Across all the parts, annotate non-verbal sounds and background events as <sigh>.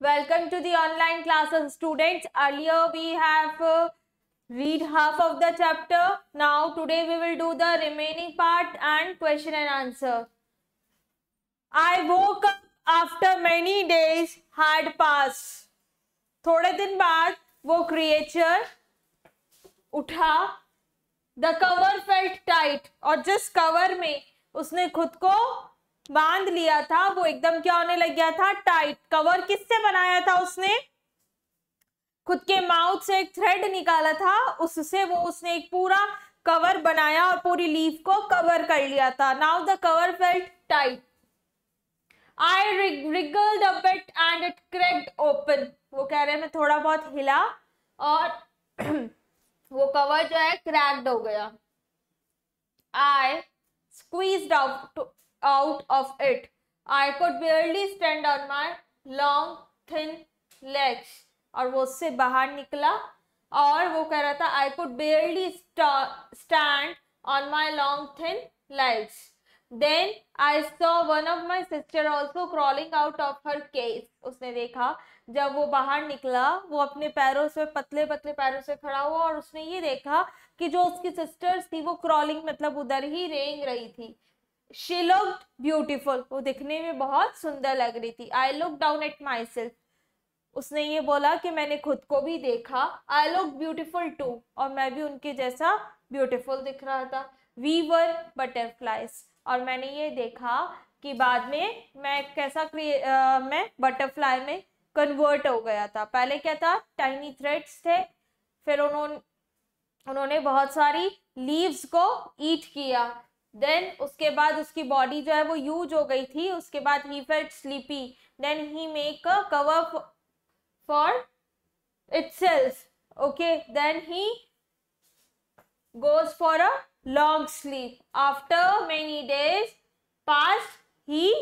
Welcome to the online classes students. Earlier we have uh, read half of the chapter. Now today we will do the remaining part and question and answer. I woke up after many days had passed. थोड़े दिन बाद वो creature उठा The cover felt tight Or just cover me. उसने खुद को बांध लिया था वो एकदम क्या होने लग गया था टाइट कवर किससे बनाया था उसने खुद के माउथ से एक थ्रेड निकाला था उससे वो उसने एक पूरा कवर बनाया और पूरी लीफ को कवर कर लिया था now the cover felt tight I wriggled a and it cracked open वो कह रहे हैं मैं थोड़ा बहुत हिला और <clears throat> वो कवर जो है क्रैक्ड हो गया I squeeze out out of it. I could barely stand on my long thin legs. और वो उससे बाहर निकला और वो कह रहा था I could barely stand on my long thin legs then I saw one of my sister also crawling out of her case उसने देखा जब वो बाहर निकला वो अपने पैरों से पतले पतले पैरों से खड़ा हुआ और उसने ये देखा कि जो उसकी सिस्टर्स थी वो क्रॉलिंग मतलब उधर ही रेंग रही थी शी लुक ब्यूटिफुल वो दिखने में बहुत सुंदर लग रही थी I look down at myself उसने ये बोला कि मैंने खुद को भी देखा आई लुक ब्यूटिफुल टू और मैं भी उनके जैसा ब्यूटिफुल दिख रहा था वी वर बटरफ्लाइज और मैंने ये देखा कि बाद में मैं कैसा क्रिए मैं बटरफ्लाई में कन्वर्ट हो गया था पहले क्या था टाइनी थ्रेड्स थे फिर उन्होंने उन्होंने बहुत सारी लीव्स को ईट किया देन उसके बाद उसकी बॉडी जो है वो यूज हो गई थी उसके बाद he felt sleepy then he make a cover for itself okay then he goes for a long sleep after many days pass he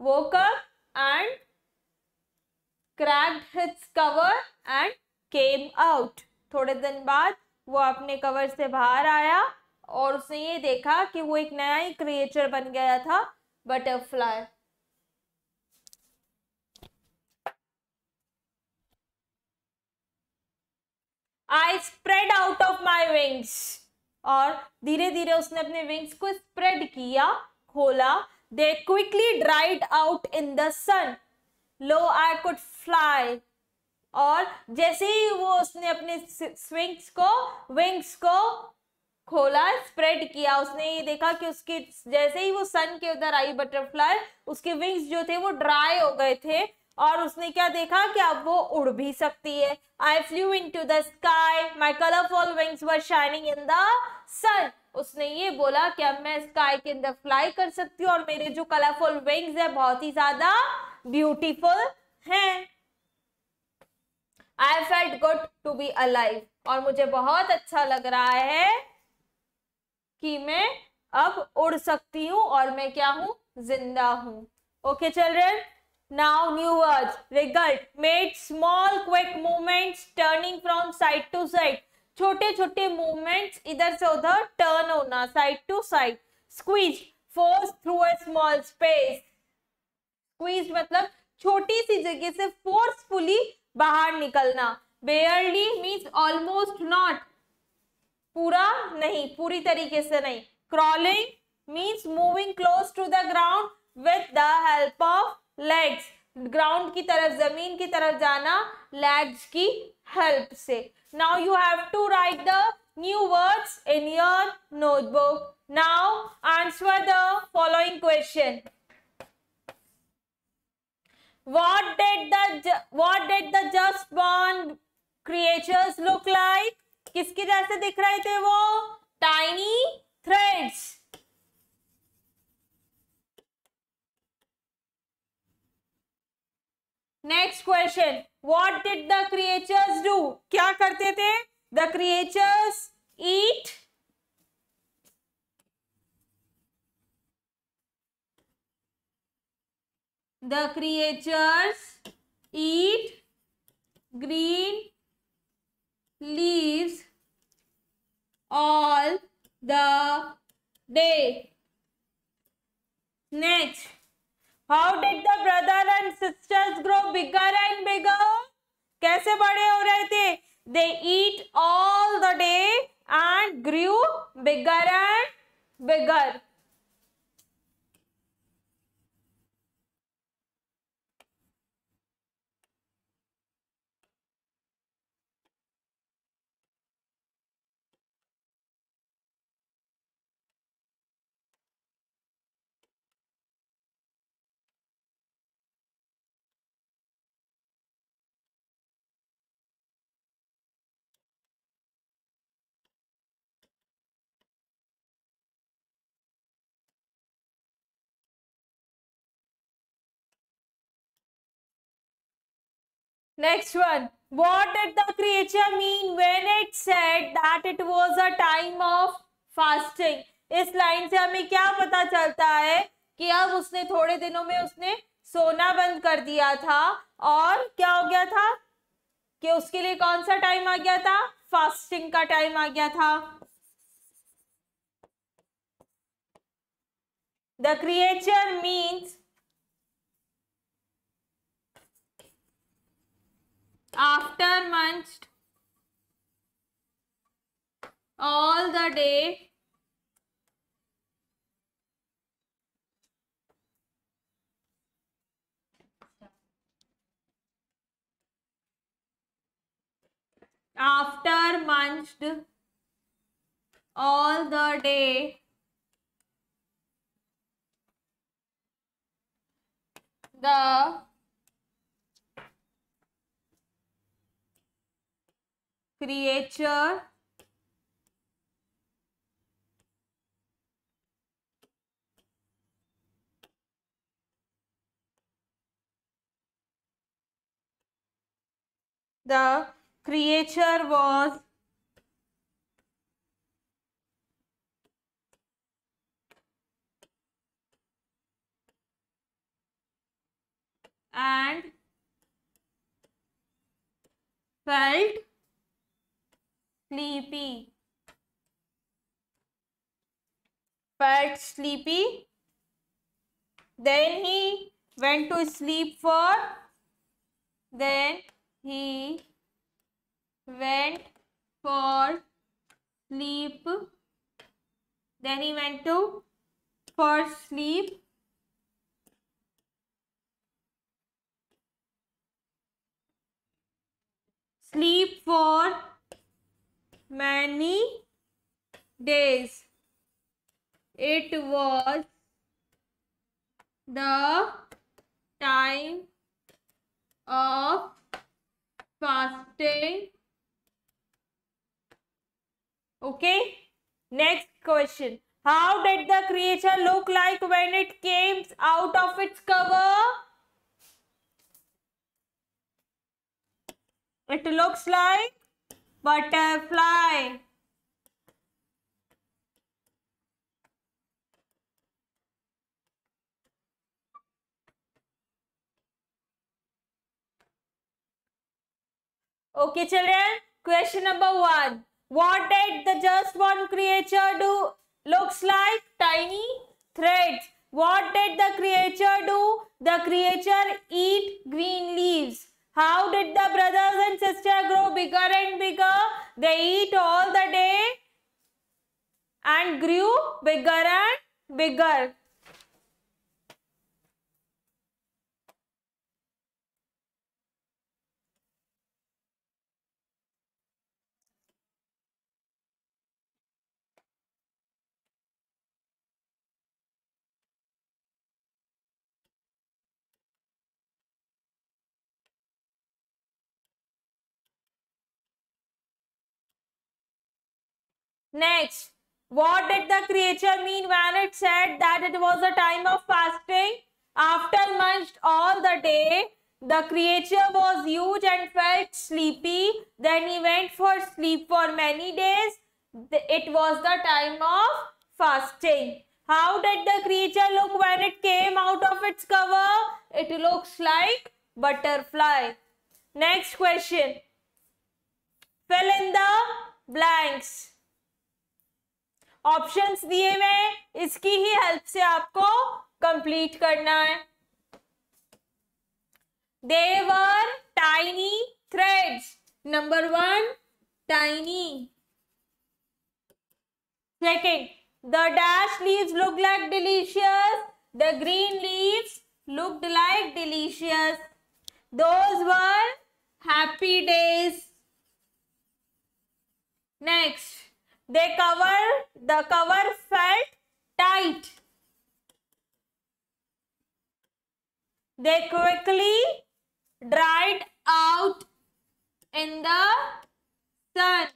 woke up and cracked its cover and came out थोड़े दिन बाद वो अपने cover से बाहर आया और उसने ये देखा कि वो एक नया ही क्रिएचर बन गया था butterfly I spread out of my wings और धीरे धीरे उसने अपने विंग्स को स्प्रेड किया खोला they quickly dried out in the sun lo I could fly और जैसे ही वो उसने अपने स्विंग्स को विंग्स को खोला स्प्रेड किया उसने ये देखा कि उसकी जैसे ही वो सन के उधर आई बटरफ्लाई उसके विंग्स जो थे वो ड्राई हो गए थे और उसने क्या देखा कि अब वो उड़ भी सकती है I flew into the sky my colourful wings were shining in the sun उसने ये बोला कि अब मैं स्काई के अंदर फ्लाई कर सकती हूँ और मेरे जो कलरफुल विंग्स है बहुत ही ज्यादा ब्यूटीफुल है I felt good to be alive और मुझे बहुत अच्छा लग रहा है कि मैं अब उड़ सकती हूँ और मैं क्या हूँ जिंदा हूँ ओके चल रहे now new word wriggled made small quick movement turning from side to side छोटे छोटे मूवमेंट्स इधर से उधर टर्न होना side to side squeeze force through a small space squeeze मतलब छोटी सी जगह से फोर्सफुली बाहर निकलना बेयरली मीन्स ऑलमोस्ट नॉट पूरा नहीं पूरी तरीके से नहीं crawling means moving close to the ground with the help of legs ground की तरफ जमीन की तरफ जाना लेग्स की हेल्प से now you have to write the new words in your notebook now answer the following question what did the what did the just born creatures look like किसके जैसे दिख रहे थे वो tiny threads next question what did the creatures do क्या करते थे the creatures eat the creatures eat green leaves all the day. Next, how did the brother and sisters grow bigger and bigger? kaise bade ho rahe the They eat all the day and grew bigger and bigger. Next one. What did the creature mean when it said that it was a time of fasting? इस line से हमें क्या पता चलता है कि अब उसने थोड़े दिनों में उसने सोना बंद कर दिया था और क्या हो गया था कि उसके लिए कौन सा टाइम आ गया था फास्टिंग का टाइम आ गया था the creature means butter munched all the day. After munched all the day. The creature the creature was and felt sleepy. Felt sleepy. Then he went to sleep for. Then he went for sleep. Then he went to for sleep. Sleep for many days. It was the time of fasting. Okay. Next question. How did the creature look like when it came out of its cover? It looks like butterfly okay children question number 1 what did the just one creature do looks like tiny threads what did the creature do the creature eat green leaves how did the brothers and sister grow bigger and bigger? They eat all the day and grew bigger and bigger. Next, what did the creature mean when it said that it was a time of fasting? After munched all the day, the creature was huge and felt sleepy. Then he went for sleep for many days. It was the time of fasting. How did the creature look when it came out of its cover? It looks like butterfly. Next question. Fill in the blanks. Options दिए हुए इसकी ही help से आपको complete करना है they were tiny thread number one tiny second the dash leave look like delicious the green leave look like delicious those were happy days next they cover, the cover felt tight. They quickly dried out in the sun.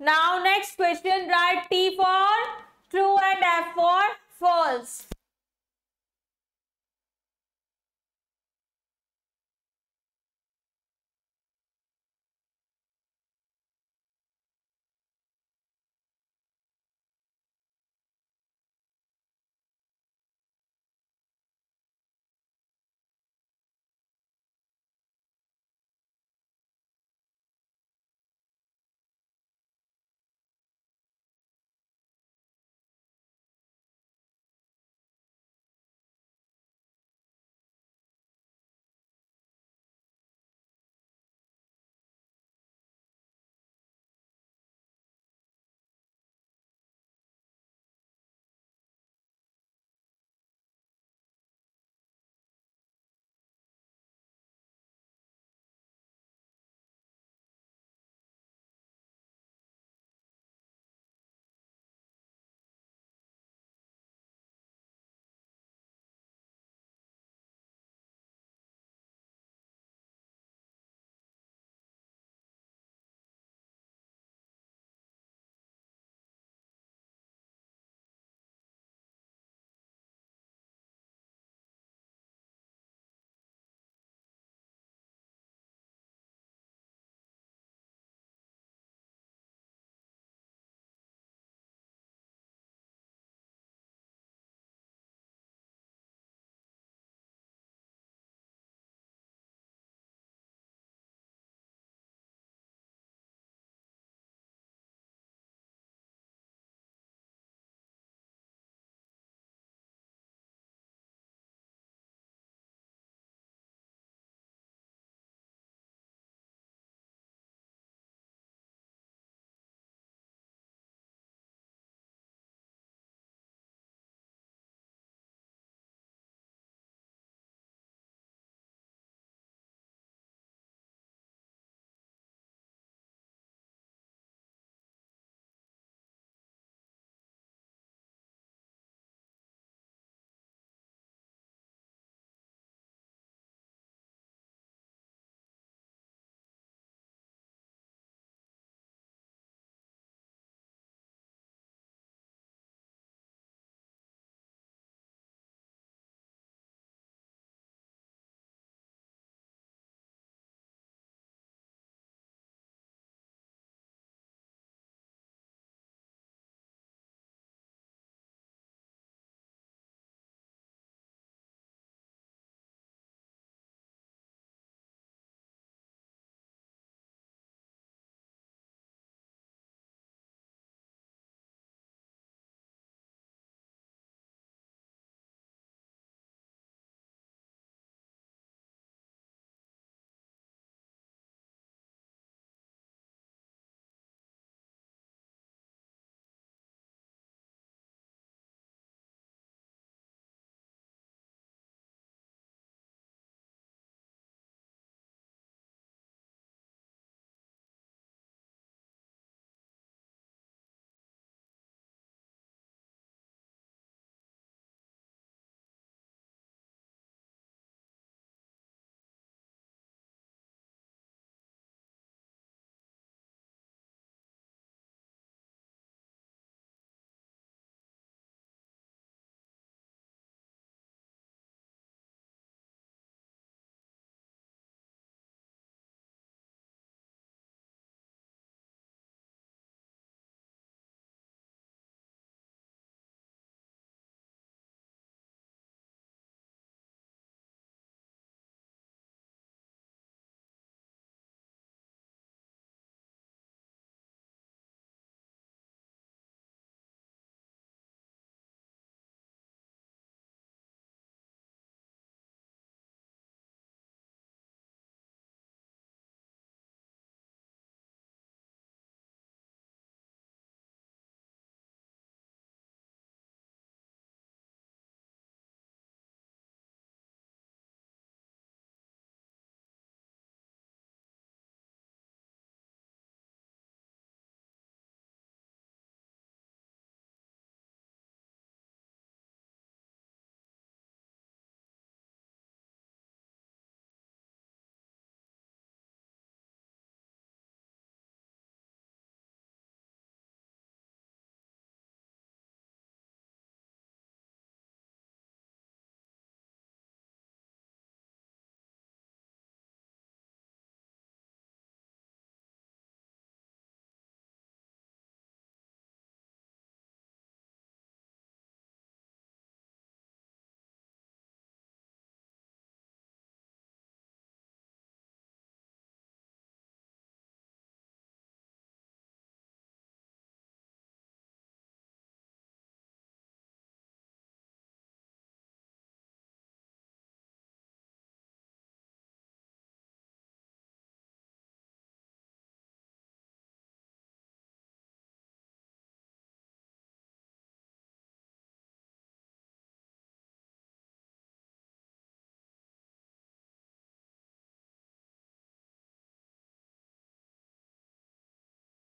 Now next question, write T for true and F for false.